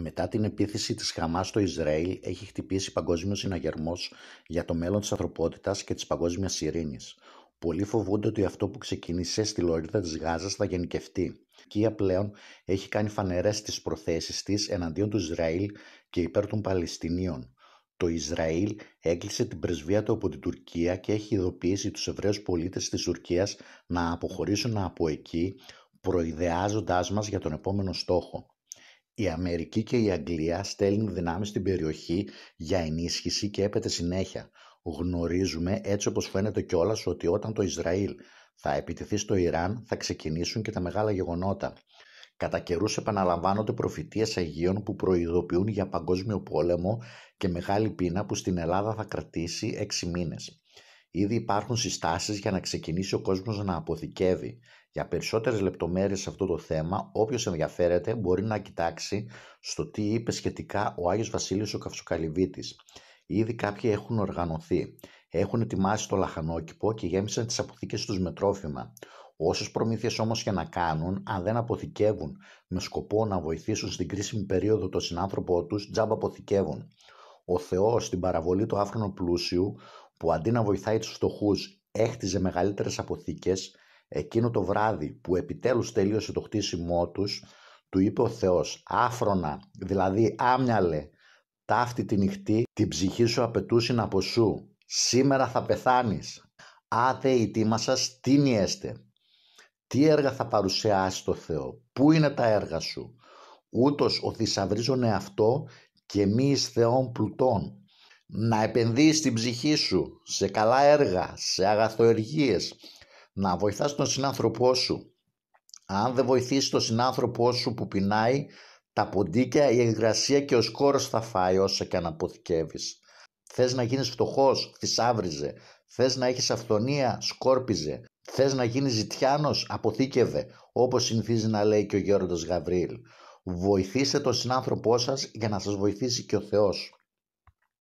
Μετά την επίθεση της Χαμάς στο Ισραήλ έχει χτυπήσει παγκόσμιος συναγερμός για το μέλλον της ανθρωπότητας και της παγκόσμιας ειρήνης. Πολλοί φοβούνται ότι αυτό που ξεκίνησε στη λωρίδα της Γάζας θα γενικευτεί. Η Κία πλέον έχει κάνει φανερές τις προθέσεις της εναντίον του Ισραήλ και υπέρ των Παλαιστινίων. Το Ισραήλ έκλεισε την πρεσβεία του από την Τουρκία και έχει ειδοποιήσει τους Εβραίους πολίτες της Τουρκίας να αποχωρήσουν από εκεί, προειδεάζοντάς μας για τον επόμενο στόχο η Αμερική και η Αγγλία στέλνουν δυνάμεις στην περιοχή για ενίσχυση και έπεται συνέχεια. Γνωρίζουμε έτσι όπως φαίνεται κιόλας ότι όταν το Ισραήλ θα επιτεθεί στο Ιράν θα ξεκινήσουν και τα μεγάλα γεγονότα. Κατά καιρούς επαναλαμβάνονται προφητείες Αγίων που προειδοποιούν για παγκόσμιο πόλεμο και μεγάλη πείνα που στην Ελλάδα θα κρατήσει 6 μήνες. Ήδη υπάρχουν συστάσεις για να ξεκινήσει ο κόσμος να αποθηκεύει. Για περισσότερες λεπτομέρειες σε αυτό το θέμα, όποιος ενδιαφέρεται μπορεί να κοιτάξει στο τι είπε σχετικά ο Άγιος Βασίλειος ο Καυσοκαλυβίτης. Ήδη κάποιοι έχουν οργανωθεί. Έχουν ετοιμάσει το λαχανόκηπο και γέμισαν τις αποθήκες τους με τρόφιμα. Όσες προμήθειες όμως και να κάνουν, αν δεν αποθηκεύουν με σκοπό να βοηθήσουν στην κρίσιμη περίοδο τον συνάνθρωπό τους, τζάμπα αποθηκεύουν. Ο Θεός στην παραβολή του άφρονου πλούσιου που αντί να βοηθάει τους φτωχούς έχτιζε μεγαλύτερες αποθήκες, εκείνο το βράδυ που επιτέλους τελείωσε το χτίσιμό τους, του είπε ο Θεός «Άφρονα, δηλαδή άμυαλε, ταύτη τη νυχτή, την ψυχή σου να από σου, σήμερα θα πεθάνεις, άτε η τίμα σας τι νιέστε, τι έργα θα παρουσιάσει το Θεό, πού είναι τα έργα σου, ούτως ο θησαυρίζον εαυτό και μη εις Θεών πλουτών, να επενδύεις την ψυχή σου σε καλά έργα, σε αγαθοεργίες, να βοηθάς τον συνάνθρωπό σου. Αν δεν βοηθήσεις τον συνάνθρωπό σου που πεινάει, τα ποντίκια, η εγκρασία και ο σκόρος θα φάει όσα και αν αποθηκεύεις. Θες να γίνεις φτωχός, θησάβριζε. Θες να έχεις αυθονία, σκόρπιζε. Θες να γίνεις ζητιάνος, αποθήκευε, όπως συνηθίζει να λέει και ο Γέροντας Γαβρίλ. Βοηθήστε τον συνάνθρωπό σας για να σας βοηθήσει και ο Θεός.